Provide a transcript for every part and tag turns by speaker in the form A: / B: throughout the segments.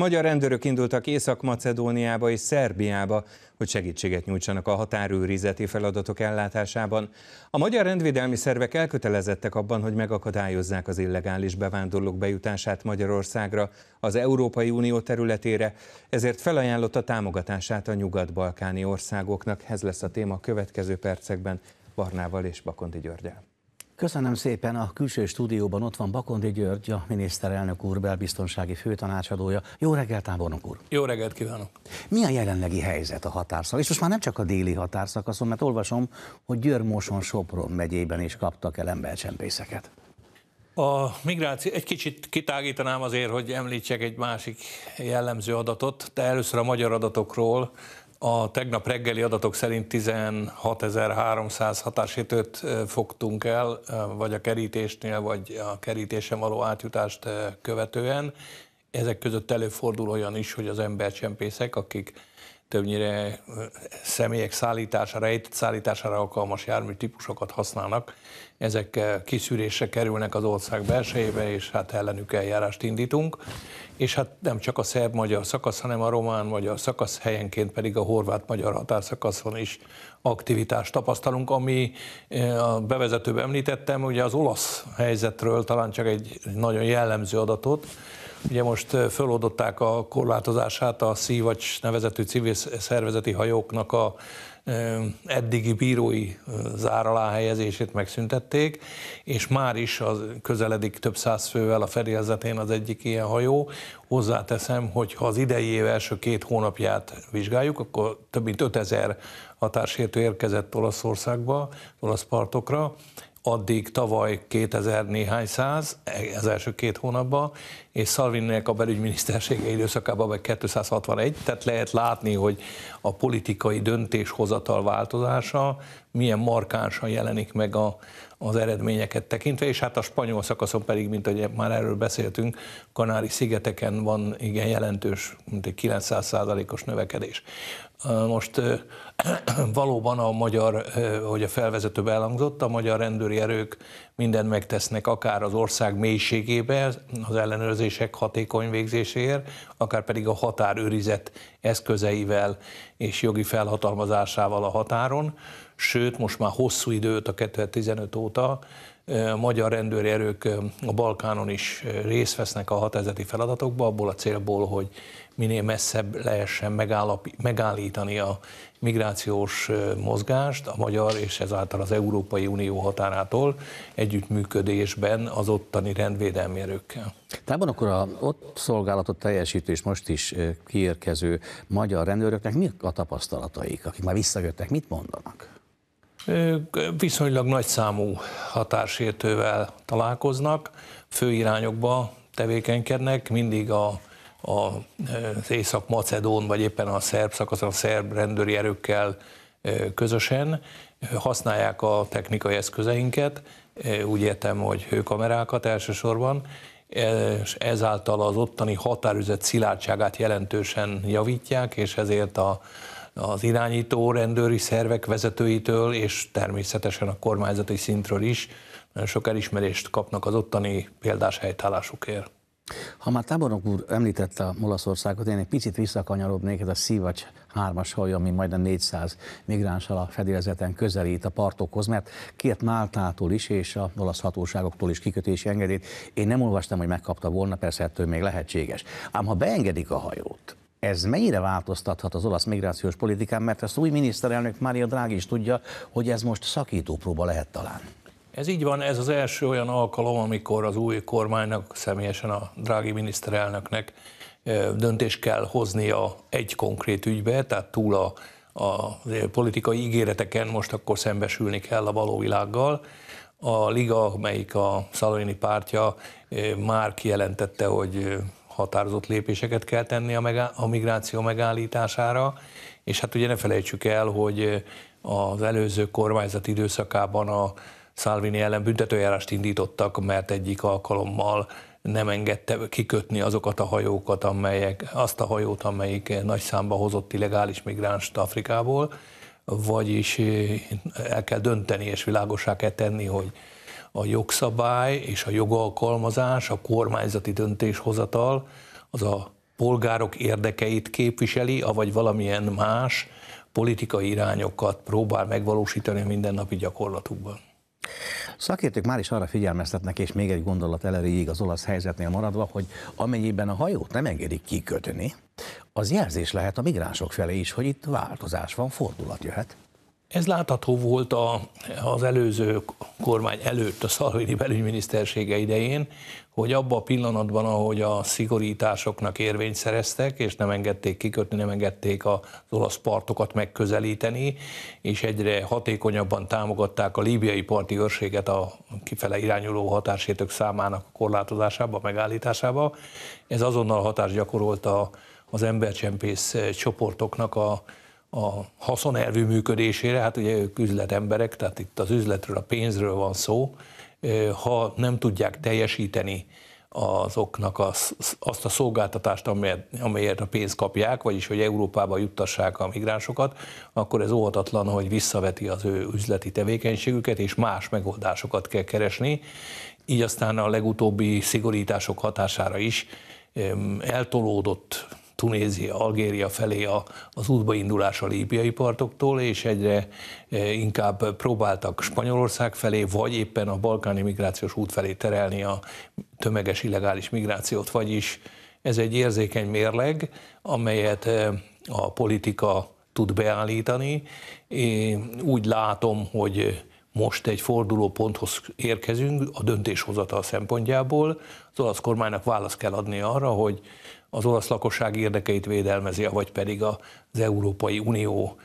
A: Magyar rendőrök indultak Észak-Macedóniába és Szerbiába, hogy segítséget nyújtsanak a határőrizeti feladatok ellátásában. A magyar rendvédelmi szervek elkötelezettek abban, hogy megakadályozzák az illegális bevándorlók bejutását Magyarországra, az Európai Unió területére, ezért felajánlotta támogatását a nyugat-balkáni országoknak. Ez lesz a téma a következő percekben Barnával és Bakondi Györgyel.
B: Köszönöm szépen a külső stúdióban, ott van Bakondi György, a miniszterelnök úr, belbiztonsági főtanácsadója. Jó reggel, tábornok úr!
A: Jó reggelt kívánok!
B: Mi a jelenlegi helyzet a határszak? És most már nem csak a déli határszakaszon, mert olvasom, hogy Győr-Moson Sopron megyében is kaptak el embercsempészeket.
A: A migráció, egy kicsit kitágítanám azért, hogy említsek egy másik jellemző adatot, de először a magyar adatokról. A tegnap reggeli adatok szerint 16.300 hatásítőt fogtunk el, vagy a kerítésnél, vagy a kerítésen való átjutást követően. Ezek között előfordul olyan is, hogy az embercsempészek, akik többnyire személyek szállítására, rejtett szállítására alkalmas jármű típusokat használnak. Ezek kiszűrésre kerülnek az ország belsejébe, és hát ellenük eljárást indítunk. És hát nem csak a szerb-magyar szakasz, hanem a román-magyar szakasz, helyenként pedig a horvát-magyar határszakaszon is aktivitást tapasztalunk, ami a bevezetőben említettem, ugye az olasz helyzetről talán csak egy nagyon jellemző adatot, Ugye most föloldották a korlátozását a Szívacs nevezetű civil szervezeti hajóknak a eddigi bírói zár alá helyezését megszüntették, és már is az közeledik több száz fővel a fedélzetén az egyik ilyen hajó. Hozzáteszem, hogy ha az idei év első két hónapját vizsgáljuk, akkor több mint 5000 határsértő érkezett Olaszországba, olasz partokra, addig tavaly 2000 néhány száz, az első két hónapban, és Szalvinnek a belügyminisztersége időszakában meg 261, tehát lehet látni, hogy a politikai döntéshozatal változása milyen markánsan jelenik meg a, az eredményeket tekintve, és hát a spanyol szakaszon pedig, mint ahogy már erről beszéltünk, Kanári szigeteken van igen jelentős, mint egy 900 os növekedés. Most valóban a magyar, hogy a felvezetőbe elhangzott, a magyar rendőri erők mindent megtesznek, akár az ország mélységébe, az ellenőrzések hatékony végzéséért, akár pedig a határőrizet eszközeivel és jogi felhatalmazásával a határon, sőt most már hosszú időt, a 2015 óta a magyar rendőri erők a Balkánon is részt vesznek a határzati feladatokba, abból a célból, hogy minél messzebb lehessen megállítani a migrációs mozgást a magyar és ezáltal az Európai Unió határától együttműködésben az ottani rendvédelmi erőkkel.
B: Tehát van akkor a ott szolgálatot teljesítő és most is kiérkező magyar rendőröknek mi a tapasztalataik, akik már visszajöttek, mit mondanak?
A: viszonylag nagy számú határsértővel találkoznak, főirányokba tevékenykednek, mindig a az észak-macedón, vagy éppen a szerb szakaszon, a szerb rendőri erőkkel közösen, használják a technikai eszközeinket, úgy értem, hogy hőkamerákat elsősorban, és ezáltal az ottani határüzet szilárdságát jelentősen javítják, és ezért a, az irányító rendőri szervek vezetőitől, és természetesen a kormányzati szintről is nagyon sok elismerést kapnak az ottani példás helytállásukért.
B: Ha már tábornok úr említette a Olaszországot, én egy picit visszakanyarodnék, ez a szívacs hármas hajó, ami majdnem 400 migránssal a fedélzeten közelít a partokhoz, mert kért Máltától is és a olasz hatóságoktól is kikötési engedélyt. Én nem olvastam, hogy megkapta volna, persze ettől még lehetséges. Ám ha beengedik a hajót, ez mennyire változtathat az olasz migrációs politikán, mert ezt új miniszterelnök Mária Drági is tudja, hogy ez most szakító próba lehet talán.
A: Ez így van, ez az első olyan alkalom, amikor az új kormánynak, személyesen a drági miniszterelnöknek döntést kell hoznia egy konkrét ügybe, tehát túl a, a politikai ígéreteken most akkor szembesülni kell a való világgal. A Liga, melyik a Szalonini pártja már kijelentette, hogy határozott lépéseket kell tenni a, megá- a migráció megállítására, és hát ugye ne felejtsük el, hogy eh, az előző kormányzat időszakában a Salvini ellen büntetőjárást indítottak, mert egyik alkalommal nem engedte kikötni azokat a hajókat, amelyek, azt a hajót, amelyik nagy számba hozott illegális migránst Afrikából, vagyis eh, el kell dönteni és világosá kell tenni, hogy a jogszabály és a jogalkalmazás, a kormányzati döntéshozatal az a polgárok érdekeit képviseli, avagy valamilyen más politikai irányokat
B: próbál megvalósítani a mindennapi gyakorlatukban. Szakértők már is arra figyelmeztetnek, és még egy gondolat elejéig az olasz helyzetnél maradva, hogy amennyiben a hajót nem engedik kikötni, az jelzés lehet a migránsok felé is, hogy itt változás van, fordulat jöhet.
A: Ez látható volt a, az előző kormány előtt, a Szalvini belügyminisztersége idején, hogy abban a pillanatban, ahogy a szigorításoknak érvényt szereztek, és nem engedték kikötni, nem engedték az olasz partokat megközelíteni, és egyre hatékonyabban támogatták a líbiai parti őrséget a kifele irányuló határsétők számának korlátozásába, megállításába. Ez azonnal hatást gyakorolt a, az embercsempész csoportoknak a a haszonelvű működésére, hát ugye ők üzletemberek, tehát itt az üzletről, a pénzről van szó, ha nem tudják teljesíteni azoknak az, azt a szolgáltatást, amelyet, amelyet a pénzt kapják, vagyis hogy Európába juttassák a migránsokat, akkor ez óhatatlan, hogy visszaveti az ő üzleti tevékenységüket, és más megoldásokat kell keresni. Így aztán a legutóbbi szigorítások hatására is eltolódott Tunézia, Algéria felé a, az útbaindulás a líbiai partoktól, és egyre e, inkább próbáltak Spanyolország felé, vagy éppen a balkáni migrációs út felé terelni a tömeges illegális migrációt, vagyis ez egy érzékeny mérleg, amelyet e, a politika tud beállítani. Én úgy látom, hogy most egy fordulóponthoz érkezünk a döntéshozatal szempontjából. Az olasz kormánynak választ kell adni arra, hogy az olasz lakosság érdekeit védelmezi, vagy pedig az Európai Unió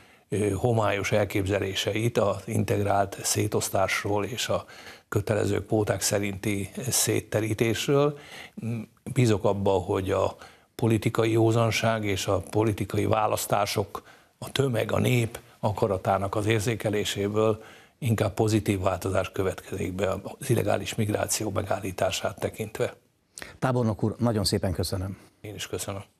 A: homályos elképzeléseit az integrált szétosztásról és a kötelező póták szerinti szétterítésről. Bízok abba, hogy a politikai józanság és a politikai választások, a tömeg, a nép akaratának az érzékeléséből inkább pozitív változás következik be az illegális migráció megállítását tekintve.
B: Tábornok úr, nagyon szépen köszönöm.
A: Én is köszönöm.